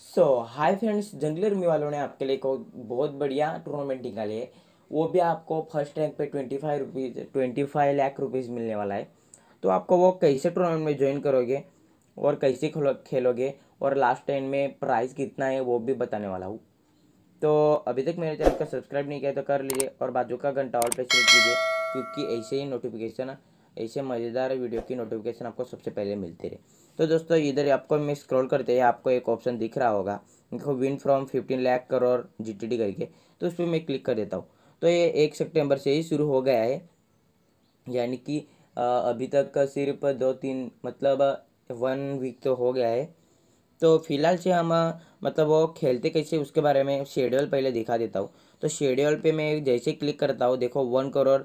सो hi friends jungler मी वालों ने आपके लिए एक बहुत बढ़िया टूर्नामेंट निकाली है वो भी आपको फर्स्ट रैंक पे twenty five rupees twenty five lakh rupees मिलने वाला है तो आपको वो कैसे टूर्नामेंट में ज्वाइन करोगे और कैसे खेलोगे और लास्ट टाइम में प्राइस कितना है वो भी बताने वाला हूँ तो अभी तक मेरे चैनल को सब्सक्राइब नहीं किया तो कर लीजिए और बाजू का घंटा और पे प्रेस कीजिए क्योंकि ऐसे ही नोटिफिकेशन ऐसे मज़ेदार वीडियो की नोटिफिकेशन आपको सबसे पहले मिलती रहे तो दोस्तों इधर आपको मैं स्क्रॉल करते हैं आपको एक ऑप्शन दिख रहा होगा देखो win from fifteen lakh crore जी करके तो उस पर मैं क्लिक कर देता हूँ तो ये एक सितंबर से ही शुरू हो गया है यानी कि अभी तक सिर्फ दो तीन मतलब वन वीक तो हो गया है तो फिलहाल से हम मतलब वो खेलते कैसे उसके बारे में शेड्यूल पहले दिखा देता हूँ तो शेड्यूल पे मैं जैसे क्लिक करता हूँ देखो वन करोड़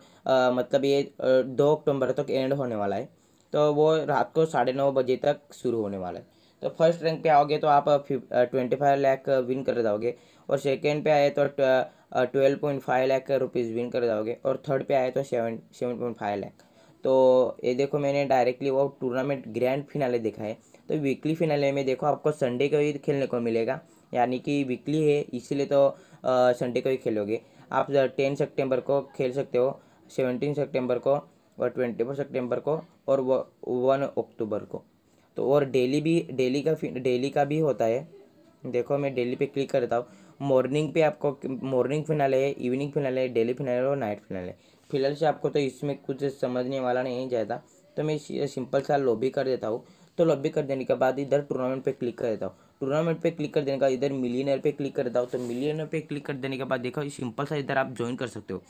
मतलब ये दो अक्टूबर तक एंड होने वाला है तो वो रात को साढ़े नौ बजे तक शुरू होने वाला है तो फर्स्ट रैंक पे आओगे तो आप ट्वेंटी फाइव लाख विन कर जाओगे और सेकेंड पे आए तो twelve point five lakh rupees win कर जाओगे और थर्ड पे आए तो seven seven point five lakh तो ये देखो मैंने डायरेक्टली वो टूर्नामेंट ग्रैंड फिनाले देखा है तो वीकली फिनाले में देखो आपको संडे को ही खेलने को मिलेगा यानी कि वीकली है इसीलिए तो संडे को ही खेलोगे आप टेन सेप्टेम्बर को खेल सकते हो सेवनटीन सेप्टेम्बर को और ट्वेंटी फोर सेप्टेम्बर को और वन अक्टूबर को तो और डेली भी डेली का डेली का भी होता है देखो मैं डेली पे क्लिक करता हूँ मॉर्निंग पे आपको मॉर्निंग फिनाले है इवनिंग फिनाले है डेली फिनाले और नाइट फिनाले फिलहाल से आपको तो इसमें कुछ समझने वाला नहीं ज़्यादा तो मैं सिंपल सा लॉबी कर देता हूँ तो लॉबी कर देने के बाद इधर टूर्नामेंट पे क्लिक कर देता हूँ टूर्नामेंट पे क्लिक कर देने का इधर मिलियनर पे क्लिक कर देता हूँ तो मिलियनर पे क्लिक कर देने के बाद देखो सिंपल सा इधर आप ज्वाइन कर सकते हो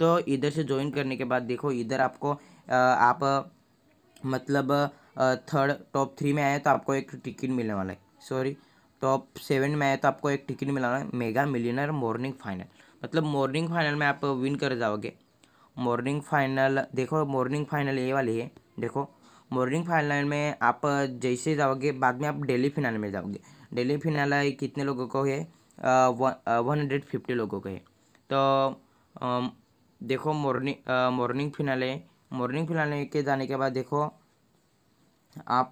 तो इधर से ज्वाइन करने के बाद देखो इधर आपको आप मतलब थर्ड टॉप थ्री में आए तो आपको एक टिकट मिलने वाला है सॉरी टॉप सेवन में आए तो आपको एक टिकट मिलने वाला है मेगा मिलियनर मॉर्निंग फाइनल मतलब मॉर्निंग फाइनल में आप विन कर जाओगे मॉर्निंग फाइनल देखो मॉर्निंग फाइनल ये वाली है देखो मॉर्निंग फाइनल में आप जैसे जाओगे बाद में आप डेली फिनाल में जाओगे डेली फिनाल कितने लोगों को है वन हंड्रेड फिफ्टी लोगों को है तो आ, देखो morning morning finale morning finale के जाने के बाद देखो आप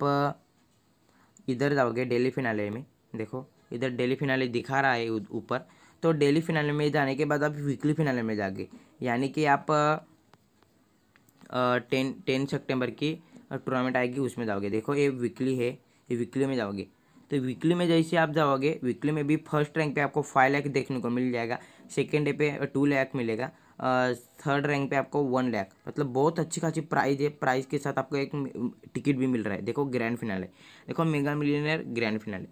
इधर जाओगे डेली फिनाले में देखो इधर डेली फिनाले दिखा रहा है ऊपर तो डेली फिनाले में जाने के बाद आप वीकली फिनाले में जाओगे यानी कि आप टेन टेन सेप्टेम्बर की टूर्नामेंट आएगी उसमें जाओगे देखो ये वीकली है ये वीकली में जाओगे तो वीकली में जैसे आप जाओगे वीकली में भी फर्स्ट रैंक पे आपको फाइव लाख देखने को मिल जाएगा सेकेंड डे पे टू लाख मिलेगा थर्ड रैंक पे आपको वन लाख मतलब बहुत अच्छी खासी प्राइज है प्राइज के साथ आपको एक टिकट भी मिल रहा है देखो ग्रैंड फिनाले देखो मेगा मिलियनर ग्रैंड फिनाले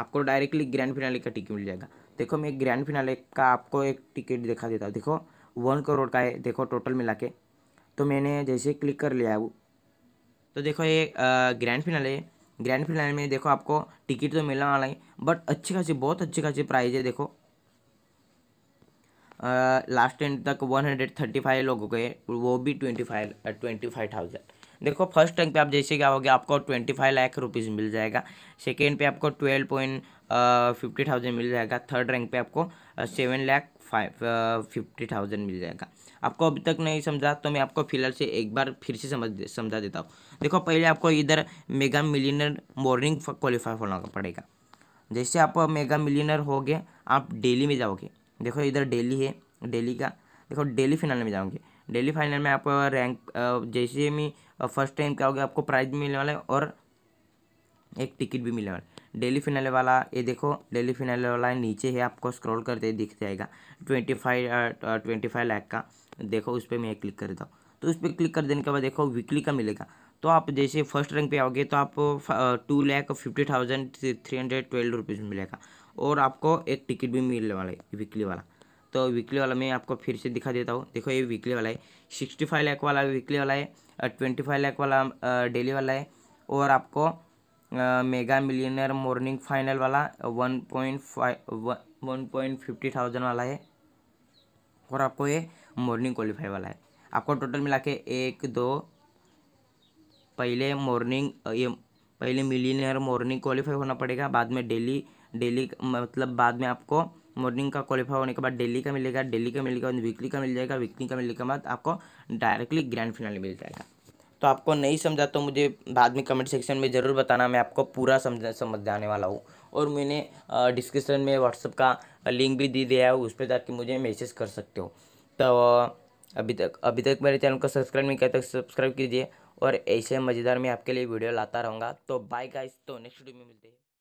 आपको डायरेक्टली ग्रैंड फिनाले का टिकट मिल जाएगा देखो मैं ग्रैंड फिनाले का आपको एक टिकट दिखा देता हूँ देखो वन करोड़ का है देखो टोटल मिला के तो मैंने जैसे क्लिक कर लिया है वो तो देखो ये ग्रैंड फिनाले है ग्रैंड फिनाले में देखो आपको टिकट तो मिलने वाला है बट अच्छी खासी बहुत अच्छी खासी प्राइज है देखो लास्ट एंड तक वन हंड्रेड थर्टी फाइव लोगों के वो भी twenty five twenty five thousand देखो फर्स्ट रैंक पे आप जैसे क्या हो गया आपको ट्वेंटी फाइव लाख रुपीज़ मिल जाएगा सेकेंड पे आपको ट्वेल्व पॉइंट फिफ्टी थाउजेंड मिल जाएगा थर्ड रैंक पे आपको seven lakh five fifty thousand मिल जाएगा आपको अभी तक नहीं समझा तो मैं आपको फिलहाल से एक बार फिर से समझ समझा देता हूँ देखो पहले आपको इधर मेगा मिलीनर मॉर्निंग क्वालिफाई होना पड़ेगा जैसे आप मेगा मिलीनर हो गए आप डेली में जाओगे देखो इधर डेली है डेली का देखो डेली फाइनल में जाओगे डेली फाइनल में आप रैंक जैसे में और फर्स्ट टाइम क्या होगा आपको प्राइज भी मिलने वाला है और एक टिकट भी मिलने वाला है डेली फिनाले वाला ये देखो डेली फिनाले वाला नीचे है आपको स्क्रॉल करते दिख जाएगा twenty five twenty five lakh का देखो उस पर मैं क्लिक कर देता हूँ तो उस पर क्लिक कर देने के बाद देखो वीकली का मिलेगा तो आप जैसे फर्स्ट रैंक पे आओगे तो आप two lakh fifty thousand three hundred twelve rupees मिलेगा और आपको एक टिकट भी मिलने वाला है वीकली वाला तो वीकली वाला मैं आपको फिर से दिखा देता हूँ देखो ये वीकली वाला है सिक्सटी फाइव लैक वाला वीकली वाला है ट्वेंटी फाइव लैक वाला डेली वाला है और आपको मेगा मिलियनर मॉर्निंग फाइनल वाला one point five one point fifty thousand वाला है और आपको ये मॉर्निंग क्वालिफाई वाला है आपको टोटल मिला के एक दो पहले मॉर्निंग ये पहले मिलीनियर मॉर्निंग क्वालिफाई होना पड़ेगा बाद में डेली डेली मतलब बाद में आपको मॉर्निंग का क्वालिफाई होने के बाद डेली का मिलेगा डेली का मिलेगा वीकली का मिल जाएगा वीकली का मिलने के बाद आपको डायरेक्टली ग्रैंड फिनाले मिल जाएगा तो आपको नहीं समझा तो मुझे बाद में कमेंट सेक्शन में ज़रूर बताना मैं आपको पूरा समझा समझाने वाला हूँ और मैंने डिस्क्रिप्शन में व्हाट्सअप का लिंक भी दे दिया है उस पर जाके मुझे मैसेज कर सकते हो तो अभी तक अभी तक मेरे चैनल को सब्सक्राइब नहीं किया तो सब्सक्राइब कीजिए और ऐसे मज़ेदार मैं आपके लिए वीडियो लाता रहूँगा तो बाय गाइस तो नेक्स्ट वीडियो में मिलते हैं